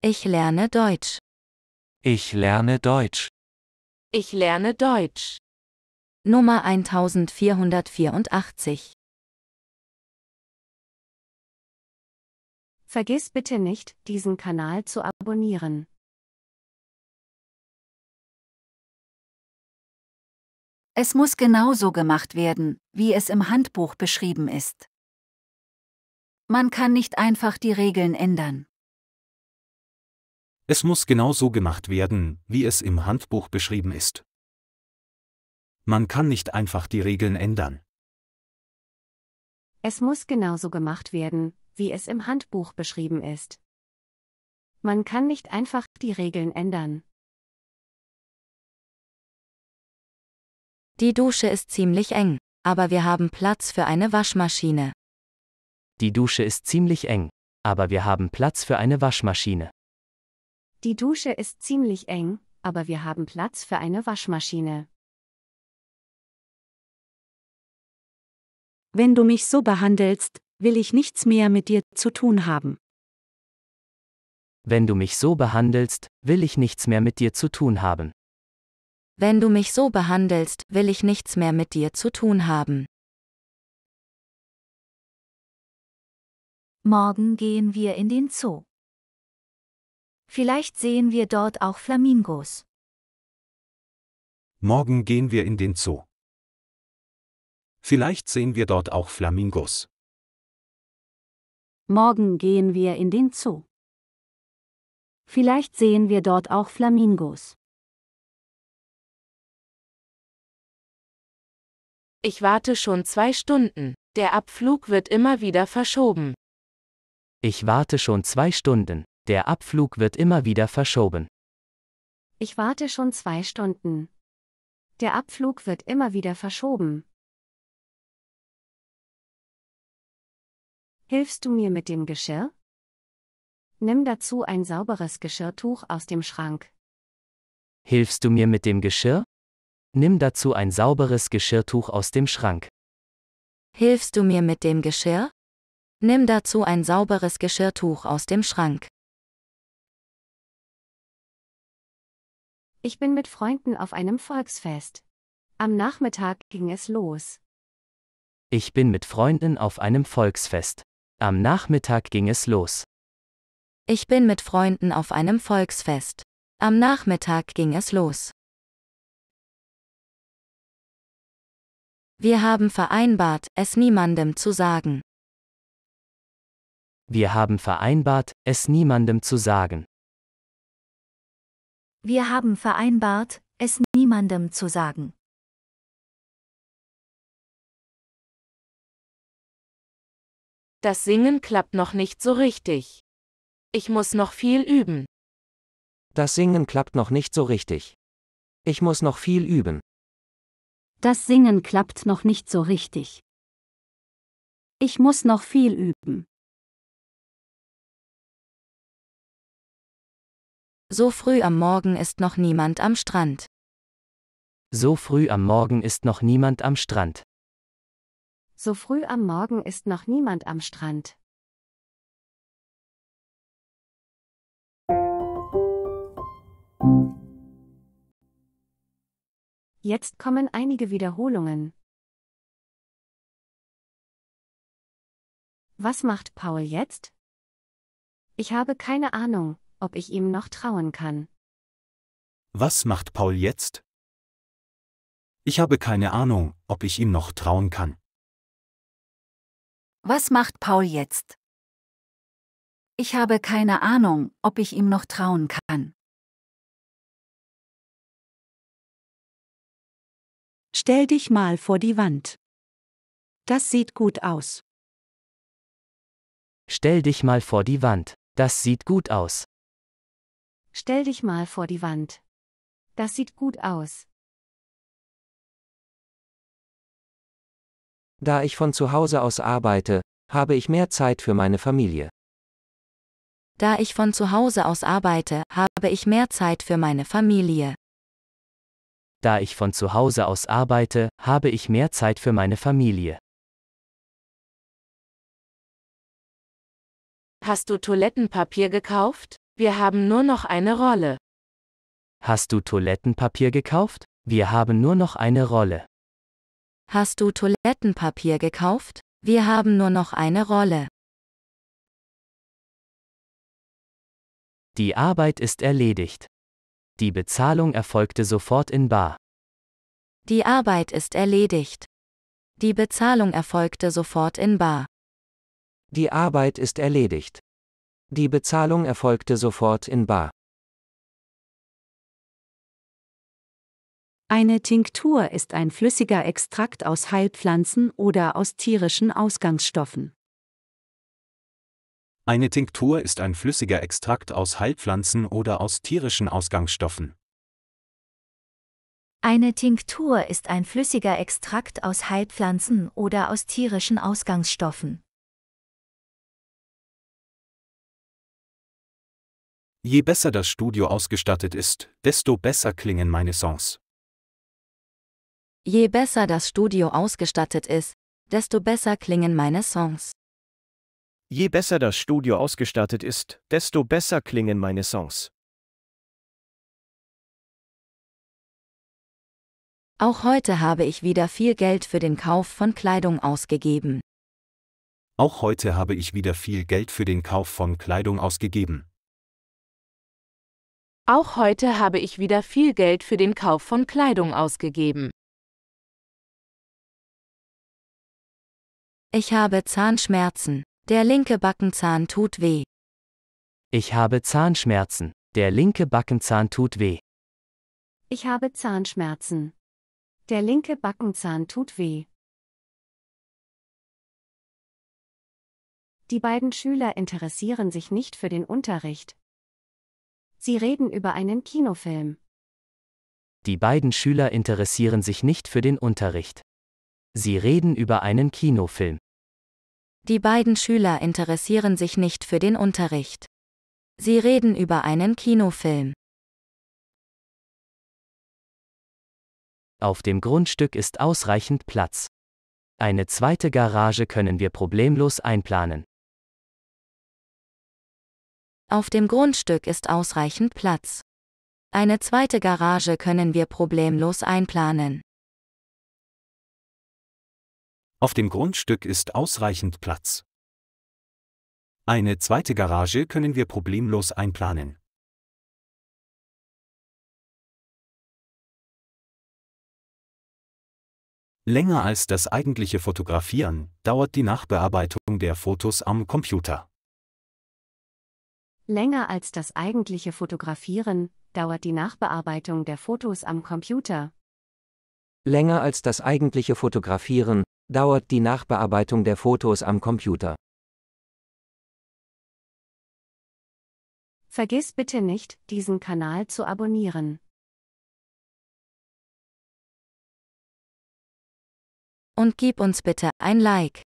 Ich lerne Deutsch. Ich lerne Deutsch. Ich lerne Deutsch. Nummer 1484. Vergiss bitte nicht, diesen Kanal zu abonnieren. Es muss genauso gemacht werden, wie es im Handbuch beschrieben ist. Man kann nicht einfach die Regeln ändern. Es muss genau so gemacht werden, wie es im Handbuch beschrieben ist. Man kann nicht einfach die Regeln ändern. Es muss genauso gemacht werden, wie es im Handbuch beschrieben ist. Man kann nicht einfach die Regeln ändern. Die Dusche ist ziemlich eng, aber wir haben Platz für eine Waschmaschine. Die Dusche ist ziemlich eng, aber wir haben Platz für eine Waschmaschine. Die Dusche ist ziemlich eng, aber wir haben Platz für eine Waschmaschine. Wenn du mich so behandelst, will ich nichts mehr mit dir zu tun haben. Wenn du mich so behandelst, will ich nichts mehr mit dir zu tun haben. Wenn du mich so behandelst, will ich nichts mehr mit dir zu tun haben. Morgen gehen wir in den Zoo. Vielleicht sehen wir dort auch Flamingos. Morgen gehen wir in den Zoo. Vielleicht sehen wir dort auch Flamingos. Morgen gehen wir in den Zoo. Vielleicht sehen wir dort auch Flamingos. Ich warte schon zwei Stunden. Der Abflug wird immer wieder verschoben. Ich warte schon zwei Stunden. Der Abflug wird immer wieder verschoben. Ich warte schon zwei Stunden. Der Abflug wird immer wieder verschoben. Hilfst du mir mit dem Geschirr? Nimm dazu ein sauberes Geschirrtuch aus dem Schrank. Hilfst du mir mit dem Geschirr? Nimm dazu ein sauberes Geschirrtuch aus dem Schrank. Hilfst du mir mit dem Geschirr? Nimm dazu ein sauberes Geschirrtuch aus dem Schrank. Ich bin mit Freunden auf einem Volksfest. Am Nachmittag ging es los. Ich bin mit Freunden auf einem Volksfest. Am Nachmittag ging es los. Ich bin mit Freunden auf einem Volksfest. Am Nachmittag ging es los. Wir haben vereinbart, es niemandem zu sagen. Wir haben vereinbart, es niemandem zu sagen. Wir haben vereinbart, es niemandem zu sagen. Das Singen klappt noch nicht so richtig. Ich muss noch viel üben. Das Singen klappt noch nicht so richtig. Ich muss noch viel üben. Das Singen klappt noch nicht so richtig. Ich muss noch viel üben. So früh am Morgen ist noch niemand am Strand. So früh am Morgen ist noch niemand am Strand. So früh am Morgen ist noch niemand am Strand. Jetzt kommen einige Wiederholungen. Was macht Paul jetzt? Ich habe keine Ahnung ob ich ihm noch trauen kann. Was macht Paul jetzt? Ich habe keine Ahnung, ob ich ihm noch trauen kann. Was macht Paul jetzt? Ich habe keine Ahnung, ob ich ihm noch trauen kann. Stell dich mal vor die Wand. Das sieht gut aus. Stell dich mal vor die Wand. Das sieht gut aus. Stell dich mal vor die Wand. Das sieht gut aus. Da ich von zu Hause aus arbeite, habe ich mehr Zeit für meine Familie. Da ich von zu Hause aus arbeite, habe ich mehr Zeit für meine Familie. Da ich von zu Hause aus arbeite, habe ich mehr Zeit für meine Familie. Hast du Toilettenpapier gekauft? Wir haben nur noch eine Rolle. Hast du Toilettenpapier gekauft? Wir haben nur noch eine Rolle. Hast du Toilettenpapier gekauft? Wir haben nur noch eine Rolle. Die Arbeit ist erledigt. Die Bezahlung erfolgte sofort in Bar. Die Arbeit ist erledigt. Die Bezahlung erfolgte sofort in Bar. Die Arbeit ist erledigt. Die Bezahlung erfolgte sofort in Bar. Eine Tinktur ist ein flüssiger Extrakt aus Heilpflanzen oder aus tierischen Ausgangsstoffen. Eine Tinktur ist ein flüssiger Extrakt aus Heilpflanzen oder aus tierischen Ausgangsstoffen. Eine Tinktur ist ein flüssiger Extrakt aus Heilpflanzen oder aus tierischen Ausgangsstoffen. Je besser das Studio ausgestattet ist, desto besser klingen meine Songs. Je besser das Studio ausgestattet ist, desto besser klingen meine Songs. Je besser das Studio ausgestattet ist, desto besser klingen meine Songs. Auch heute habe ich wieder viel Geld für den Kauf von Kleidung ausgegeben. Auch heute habe ich wieder viel Geld für den Kauf von Kleidung ausgegeben. Auch heute habe ich wieder viel Geld für den Kauf von Kleidung ausgegeben. Ich habe Zahnschmerzen. Der linke Backenzahn tut weh. Ich habe Zahnschmerzen. Der linke Backenzahn tut weh. Ich habe Zahnschmerzen. Der linke Backenzahn tut weh. Die beiden Schüler interessieren sich nicht für den Unterricht, Sie reden über einen Kinofilm. Die beiden Schüler interessieren sich nicht für den Unterricht. Sie reden über einen Kinofilm. Die beiden Schüler interessieren sich nicht für den Unterricht. Sie reden über einen Kinofilm. Auf dem Grundstück ist ausreichend Platz. Eine zweite Garage können wir problemlos einplanen. Auf dem Grundstück ist ausreichend Platz. Eine zweite Garage können wir problemlos einplanen. Auf dem Grundstück ist ausreichend Platz. Eine zweite Garage können wir problemlos einplanen. Länger als das eigentliche Fotografieren dauert die Nachbearbeitung der Fotos am Computer. Länger als das eigentliche Fotografieren dauert die Nachbearbeitung der Fotos am Computer. Länger als das eigentliche Fotografieren dauert die Nachbearbeitung der Fotos am Computer. Vergiss bitte nicht, diesen Kanal zu abonnieren. Und gib uns bitte ein Like.